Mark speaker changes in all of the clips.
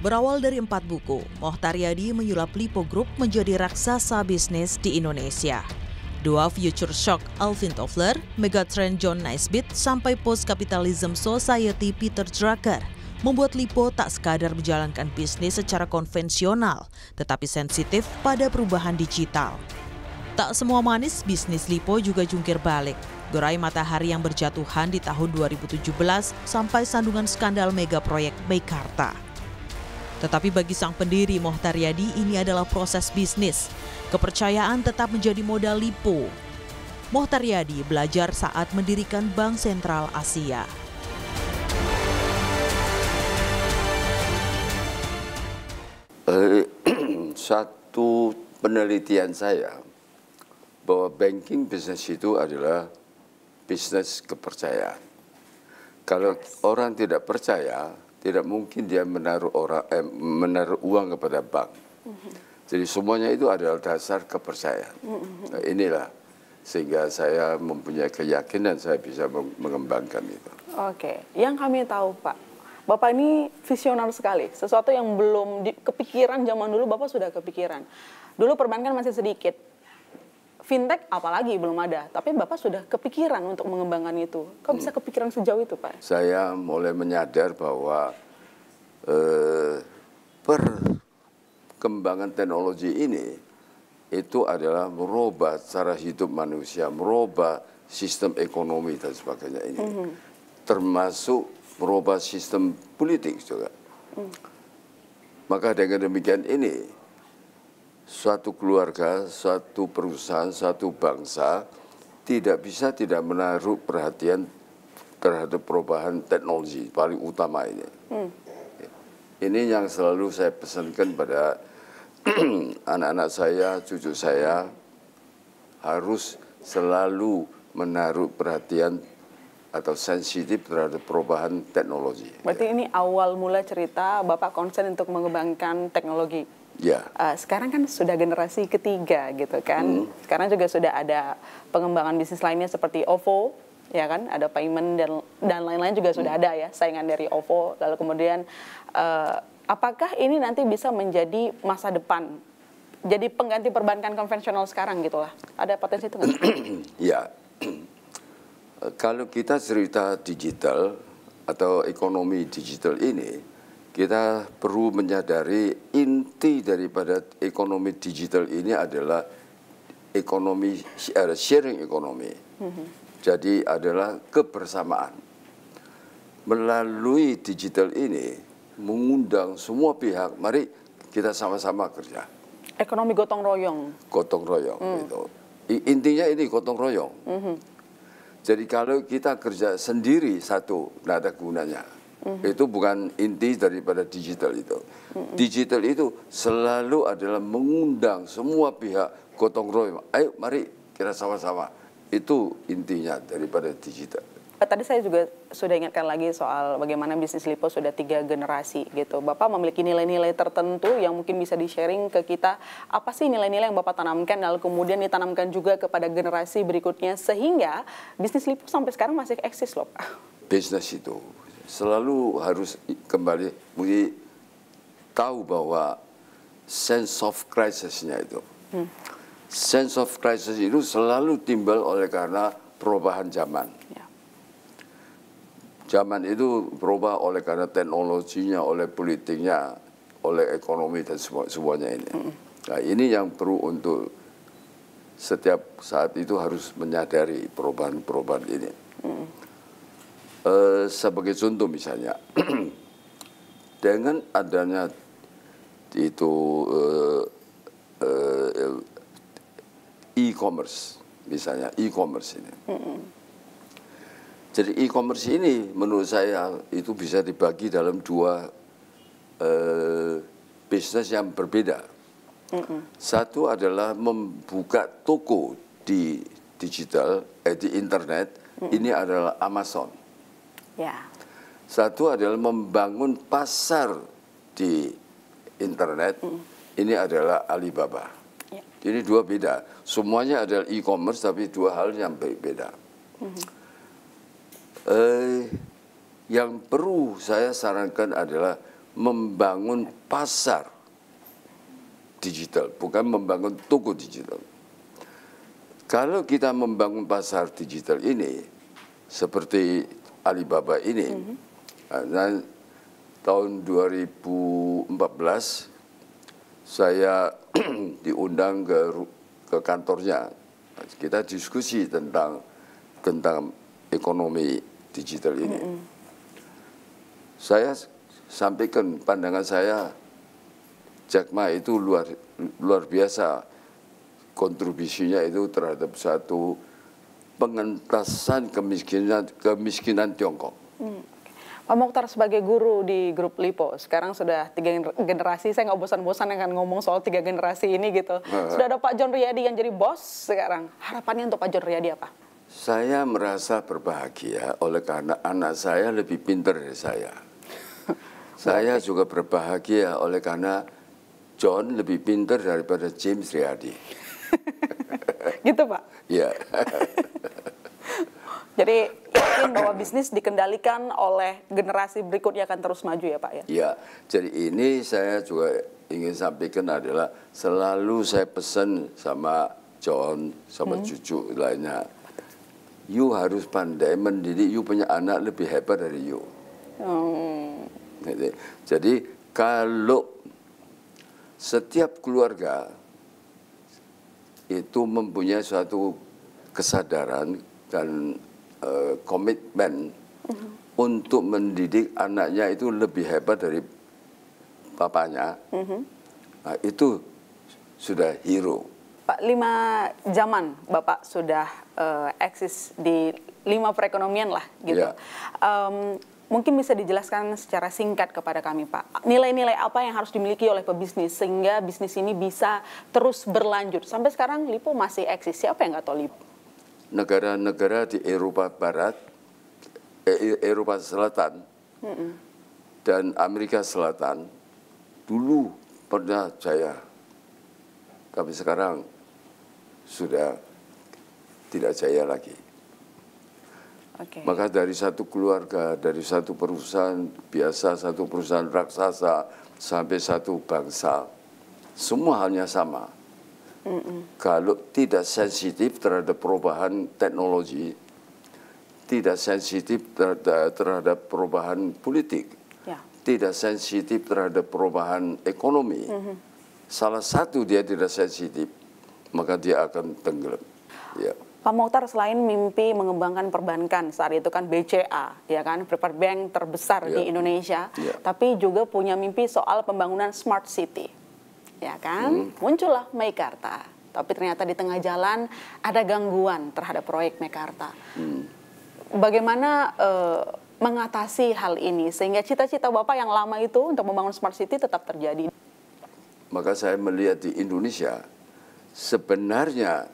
Speaker 1: Berawal dari empat buku, Mohtar Yadi menyulap Lipo Group menjadi raksasa bisnis di Indonesia. Dua Future Shock Alvin Toffler, megatrend John Naisbitt, sampai Post Capitalism Society Peter Drucker membuat Lipo tak sekadar menjalankan bisnis secara konvensional, tetapi sensitif pada perubahan digital. Tak semua manis, bisnis Lipo juga jungkir balik. Gerai matahari yang berjatuhan di tahun 2017 sampai sandungan skandal mega proyek Mekarta. Tetapi bagi sang pendiri Mohtar Yadi ini adalah proses bisnis. Kepercayaan tetap menjadi modal Lipo. Mohtar Yadi belajar saat mendirikan Bank Sentral Asia.
Speaker 2: Eh, satu penelitian saya bahwa banking bisnis itu adalah bisnis kepercayaan. Kalau orang tidak percaya, tidak mungkin dia menaruh orang eh, menaruh uang kepada bank. Jadi semuanya itu adalah dasar kepercayaan. Nah, inilah sehingga saya mempunyai keyakinan saya bisa mengembangkan itu.
Speaker 1: Oke, yang kami tahu Pak, Bapak ini visioner sekali. Sesuatu yang belum di, kepikiran zaman dulu Bapak sudah kepikiran. Dulu perbankan masih sedikit, fintech apalagi belum ada. Tapi Bapak sudah kepikiran untuk mengembangkan itu. Kok bisa hmm. kepikiran sejauh itu, Pak?
Speaker 2: Saya mulai menyadar bahwa eh, perkembangan teknologi ini itu adalah merubah cara hidup manusia, merubah sistem ekonomi dan sebagainya ini. Mm -hmm. Termasuk merubah sistem politik juga. Mm. Maka dengan demikian ini suatu keluarga, suatu perusahaan, suatu bangsa tidak bisa tidak menaruh perhatian terhadap perubahan teknologi paling utama ini. Hmm. Ini yang selalu saya pesankan pada anak-anak saya, cucu saya harus selalu menaruh perhatian atau sensitif terhadap perubahan teknologi.
Speaker 1: Berarti ya. ini awal mula cerita Bapak konsen untuk mengembangkan teknologi Yeah. Ya. Uh, sekarang kan sudah generasi ketiga gitu kan. Mm. Sekarang juga sudah ada pengembangan bisnis lainnya seperti OVO ya kan, ada payment dan dan lain-lain juga mm. sudah hmm. ada ya saingan dari OVO. Lalu kemudian uh, apakah ini nanti bisa menjadi masa depan? Jadi pengganti perbankan konvensional sekarang gitulah. Ada potensi itu nggak?
Speaker 2: ya. Eh, kalau kita cerita digital atau ekonomi digital ini, kita perlu menyadari inti daripada ekonomi digital ini adalah ekonomi eh, sharing ekonomi. Mm-hmm. Jadi adalah kebersamaan. Melalui digital ini mengundang semua pihak, mari kita sama-sama kerja.
Speaker 1: Ekonomi gotong royong.
Speaker 2: Gotong royong mm. gitu. Intinya ini gotong royong. -hmm. Jadi kalau kita kerja sendiri satu, tidak ada gunanya. -hmm. Itu bukan inti daripada digital itu. Mm -hmm. Digital itu selalu adalah mengundang semua pihak gotong royong. Ayo mari kita sama-sama. Itu intinya daripada digital.
Speaker 1: Eh, tadi saya juga sudah ingatkan lagi soal bagaimana bisnis Lipo sudah tiga generasi gitu. Bapak memiliki nilai-nilai tertentu yang mungkin bisa di-sharing ke kita. Apa sih nilai-nilai yang Bapak tanamkan lalu kemudian ditanamkan juga kepada generasi berikutnya sehingga bisnis Lipo sampai sekarang masih eksis loh Pak.
Speaker 2: Bisnis itu selalu harus kembali mesti tahu bahwa sense of crisisnya itu. Hmm. Sense of crisis itu selalu timbul oleh karena perubahan zaman. Ya. Zaman itu berubah oleh karena teknologinya, oleh politiknya, oleh ekonomi dan semua, semuanya ini. Hmm. Nah, ini yang perlu untuk setiap saat itu harus menyadari perubahan-perubahan ini. Hmm. Uh, sebagai contoh misalnya dengan adanya itu uh, uh, e-commerce misalnya e-commerce ini. -hmm. Jadi e-commerce ini menurut saya itu bisa dibagi dalam dua bisnis yang berbeda. Mm -hmm. Satu adalah membuka toko di digital, eh, di internet. Mm -hmm. Ini adalah Amazon. Ya. Satu adalah membangun pasar di internet. Mm. Ini adalah Alibaba. Ya. Jadi dua beda. Semuanya adalah e-commerce tapi dua hal yang berbeda. Mm. Eh, yang perlu saya sarankan adalah membangun pasar digital, bukan membangun toko digital. Kalau kita membangun pasar digital ini, seperti Alibaba ini. Mm-hmm. Dan tahun 2014 saya diundang ke ke kantornya. Kita diskusi tentang tentang ekonomi digital ini. Mm-hmm. Saya sampaikan pandangan saya Jack Ma itu luar luar biasa kontribusinya itu terhadap satu pengentasan kemiskinan kemiskinan Tiongkok.
Speaker 1: Hmm. Pak Mokhtar sebagai guru di grup Lipo, sekarang sudah tiga generasi, saya nggak bosan-bosan akan ngomong soal tiga generasi ini gitu. Hmm. sudah ada Pak John Riyadi yang jadi bos sekarang. Harapannya untuk Pak John Riyadi apa?
Speaker 2: Saya merasa berbahagia oleh karena anak saya lebih pintar dari saya. saya juga berbahagia oleh karena John lebih pintar daripada James Riyadi.
Speaker 1: gitu Pak?
Speaker 2: Iya.
Speaker 1: Jadi yakin bahwa bisnis dikendalikan oleh generasi berikutnya akan terus maju ya Pak ya?
Speaker 2: Iya, jadi ini saya juga ingin sampaikan adalah selalu saya pesan sama John, sama hmm. cucu lainnya. You harus pandai mendidik, you punya anak lebih hebat dari you.
Speaker 1: Hmm. Oh.
Speaker 2: Jadi, gitu. jadi kalau setiap keluarga itu mempunyai suatu kesadaran dan uh, komitmen huh mhm. untuk mendidik anaknya itu lebih hebat dari papanya uh-huh. Mhm. nah, itu sudah hero.
Speaker 1: Pak, lima zaman Bapak sudah uh, eksis di lima perekonomian lah gitu. Yeah. Ya. Um, mungkin bisa dijelaskan secara singkat kepada kami Pak. Nilai-nilai apa yang harus dimiliki oleh pebisnis sehingga bisnis ini bisa terus berlanjut. Sampai sekarang Lipo masih eksis. Siapa yang nggak tahu Lipo?
Speaker 2: negara-negara di Eropa Barat, eh, Eropa Selatan, mm -mm. dan Amerika Selatan dulu pernah jaya, tapi sekarang sudah tidak jaya lagi. Okay. Maka dari satu keluarga, dari satu perusahaan biasa, satu perusahaan raksasa, sampai satu bangsa, semua halnya sama Mm -mm. Kalau tidak sensitif terhadap perubahan teknologi, tidak sensitif terhadap, terhadap perubahan politik, yeah. tidak sensitif terhadap perubahan ekonomi, mm -hmm. salah satu dia tidak sensitif, maka dia akan tenggelam. Yeah.
Speaker 1: Pak Mokhtar, selain mimpi mengembangkan perbankan, saat itu kan BCA, ya kan, Preferred Bank terbesar ya. di Indonesia, ya. tapi juga punya mimpi soal pembangunan smart city ya kan? Hmm. Muncullah Meikarta. Tapi ternyata di tengah jalan ada gangguan terhadap proyek Mekarta. Hmm. Bagaimana uh, mengatasi hal ini sehingga cita-cita Bapak yang lama itu untuk membangun smart city tetap terjadi?
Speaker 2: Maka saya melihat di Indonesia sebenarnya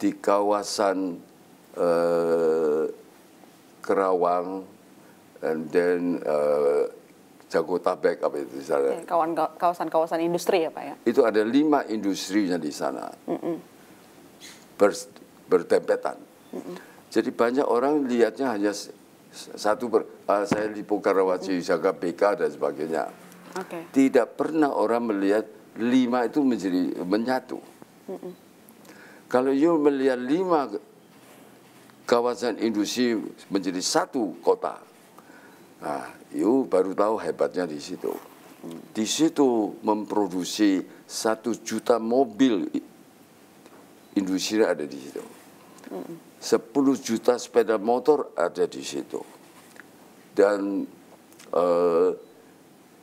Speaker 2: di kawasan uh, Kerawang dan uh, Jagotabek apa itu di sana. Iya,
Speaker 1: kawasan-kawasan industri ya Pak ya?
Speaker 2: Itu ada lima industri yang di sana. Mm Ber, bertempetan. Mm -mm. Jadi banyak orang lihatnya hanya satu per, uh, saya di Karawaci, mm. Jaga BK dan sebagainya. Okay. Tidak pernah orang melihat lima itu menjadi menyatu. Mm -mm. Kalau you melihat lima kawasan industri menjadi satu kota, nah, you baru tahu hebatnya di situ. Di situ memproduksi satu juta mobil industri ada di situ. 10 juta sepeda motor ada di situ. Dan eh,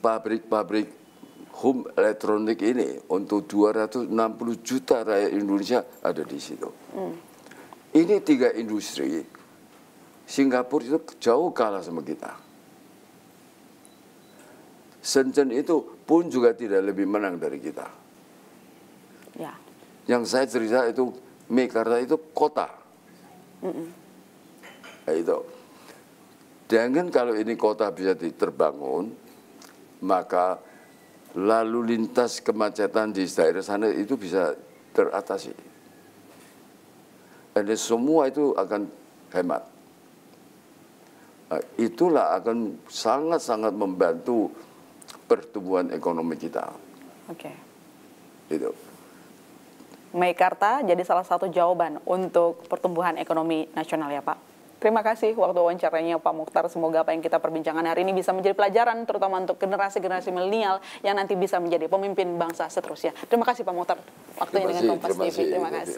Speaker 2: pabrik-pabrik uh, home elektronik ini untuk 260 juta rakyat Indonesia ada di situ. Hmm. Ini tiga industri, Singapura itu jauh kalah sama kita. Shenzhen itu pun juga tidak lebih menang dari kita. Ya. Yang saya cerita itu Mekarta itu kota. Mm -mm. Nah, itu. Dengan kalau ini kota bisa diterbangun, maka lalu lintas kemacetan di daerah sana itu bisa teratasi. Dan semua itu akan hemat. Nah, itulah akan sangat-sangat membantu pertumbuhan ekonomi kita.
Speaker 1: Oke. Okay. Itu. Meikarta jadi salah satu jawaban untuk pertumbuhan ekonomi nasional ya Pak. Terima kasih waktu wawancaranya Pak Mukhtar. Semoga apa yang kita perbincangkan hari ini bisa menjadi pelajaran terutama untuk generasi-generasi milenial yang nanti bisa menjadi pemimpin bangsa seterusnya. Terima kasih Pak Mukhtar waktunya dengan Kompas TV. Terima kasih.